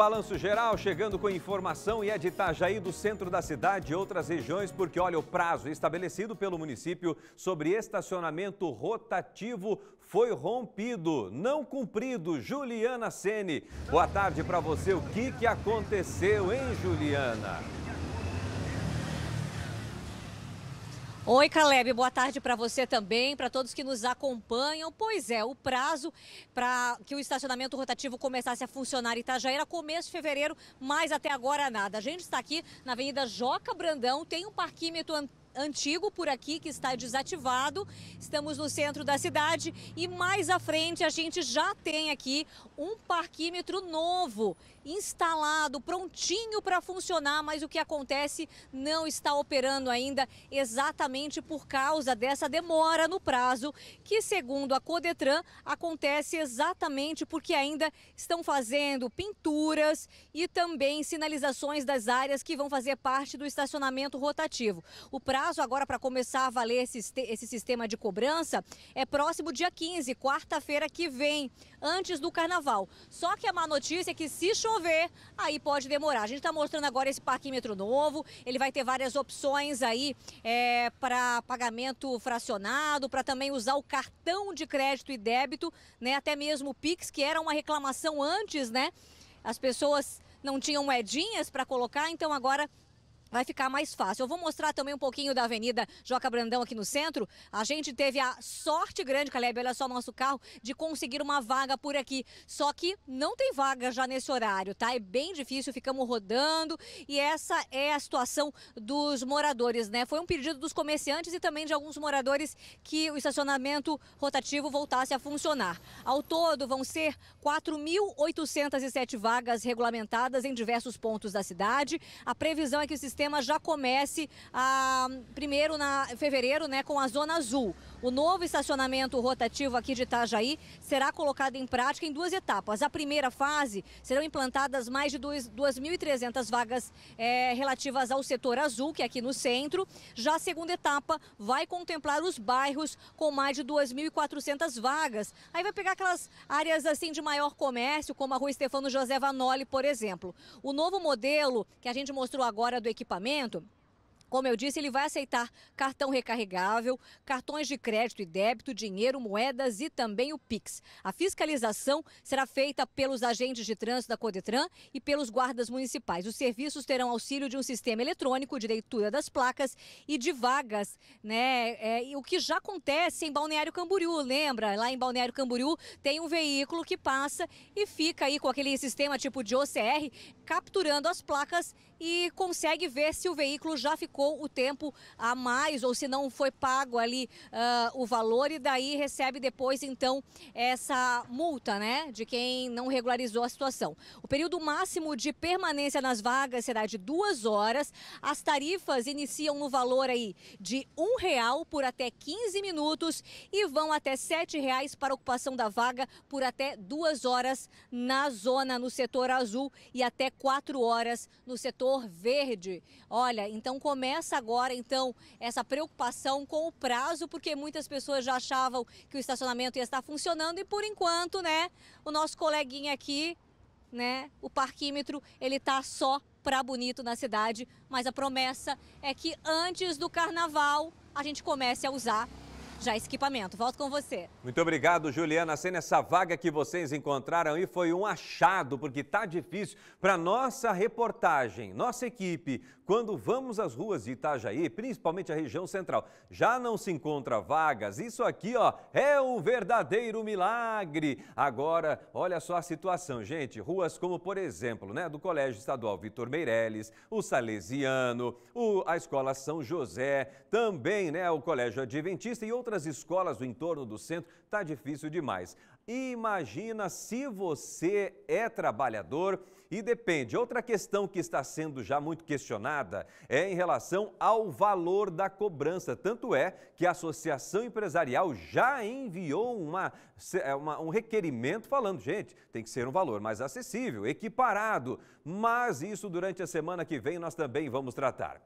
Balanço geral chegando com informação e é de Itajaí do centro da cidade e outras regiões, porque olha, o prazo estabelecido pelo município sobre estacionamento rotativo foi rompido, não cumprido. Juliana Sene, boa tarde para você. O que, que aconteceu, hein, Juliana? Oi, Caleb, boa tarde para você também, para todos que nos acompanham. Pois é, o prazo para que o estacionamento rotativo começasse a funcionar em Itajaí era começo de fevereiro, mas até agora nada. A gente está aqui na Avenida Joca Brandão, tem um parquímetro antigo antigo por aqui que está desativado. Estamos no centro da cidade e mais à frente a gente já tem aqui um parquímetro novo, instalado, prontinho para funcionar, mas o que acontece não está operando ainda exatamente por causa dessa demora no prazo, que segundo a Codetran acontece exatamente porque ainda estão fazendo pinturas e também sinalizações das áreas que vão fazer parte do estacionamento rotativo. O prazo prazo agora para começar a valer esse, esse sistema de cobrança é próximo dia 15, quarta-feira que vem, antes do carnaval. Só que a má notícia é que se chover, aí pode demorar. A gente está mostrando agora esse parquímetro novo, ele vai ter várias opções aí é, para pagamento fracionado, para também usar o cartão de crédito e débito, né? Até mesmo o Pix, que era uma reclamação antes, né? As pessoas não tinham moedinhas para colocar, então agora vai ficar mais fácil. Eu vou mostrar também um pouquinho da Avenida Joca Brandão aqui no centro. A gente teve a sorte grande, Caleb, olha só o nosso carro, de conseguir uma vaga por aqui. Só que não tem vaga já nesse horário, tá? É bem difícil, ficamos rodando e essa é a situação dos moradores, né? Foi um pedido dos comerciantes e também de alguns moradores que o estacionamento rotativo voltasse a funcionar. Ao todo, vão ser 4.807 vagas regulamentadas em diversos pontos da cidade. A previsão é que o sistema sistema já comece a, primeiro na fevereiro, né, com a zona azul. O novo estacionamento rotativo aqui de Itajaí será colocado em prática em duas etapas. A primeira fase serão implantadas mais de 2.300 vagas é, relativas ao setor azul, que é aqui no centro. Já a segunda etapa vai contemplar os bairros com mais de 2.400 vagas. Aí vai pegar aquelas áreas assim de maior comércio, como a rua Stefano José Vanoli, por exemplo. O novo modelo que a gente mostrou agora do equipamento como eu disse, ele vai aceitar cartão recarregável, cartões de crédito e débito, dinheiro, moedas e também o Pix. A fiscalização será feita pelos agentes de trânsito da Codetran e pelos guardas municipais. Os serviços terão auxílio de um sistema eletrônico de leitura das placas e de vagas, né? É, o que já acontece em Balneário Camboriú, lembra? Lá em Balneário Camboriú tem um veículo que passa e fica aí com aquele sistema tipo de OCR capturando as placas e consegue ver se o veículo já ficou ficou o tempo a mais, ou se não foi pago ali uh, o valor, e daí recebe depois, então, essa multa, né, de quem não regularizou a situação. O período máximo de permanência nas vagas será de duas horas. As tarifas iniciam no valor aí de um real por até 15 minutos e vão até sete reais para ocupação da vaga por até duas horas na zona, no setor azul, e até quatro horas no setor verde. Olha, então começa começa agora, então, essa preocupação com o prazo, porque muitas pessoas já achavam que o estacionamento ia estar funcionando e, por enquanto, né, o nosso coleguinha aqui, né, o parquímetro, ele está só para bonito na cidade, mas a promessa é que antes do carnaval a gente comece a usar já esse equipamento. Volto com você. Muito obrigado, Juliana Senna. Essa vaga que vocês encontraram aí foi um achado, porque tá difícil para nossa reportagem, nossa equipe. Quando vamos às ruas de Itajaí, principalmente a região central, já não se encontra vagas. Isso aqui, ó, é um verdadeiro milagre. Agora, olha só a situação, gente. Ruas como, por exemplo, né, do Colégio Estadual Vitor Meirelles, o Salesiano, o, a Escola São José, também, né, o Colégio Adventista e outras outras escolas do entorno do centro, está difícil demais. Imagina se você é trabalhador e depende. Outra questão que está sendo já muito questionada é em relação ao valor da cobrança. Tanto é que a Associação Empresarial já enviou uma, é, uma, um requerimento falando, gente, tem que ser um valor mais acessível, equiparado. Mas isso durante a semana que vem nós também vamos tratar.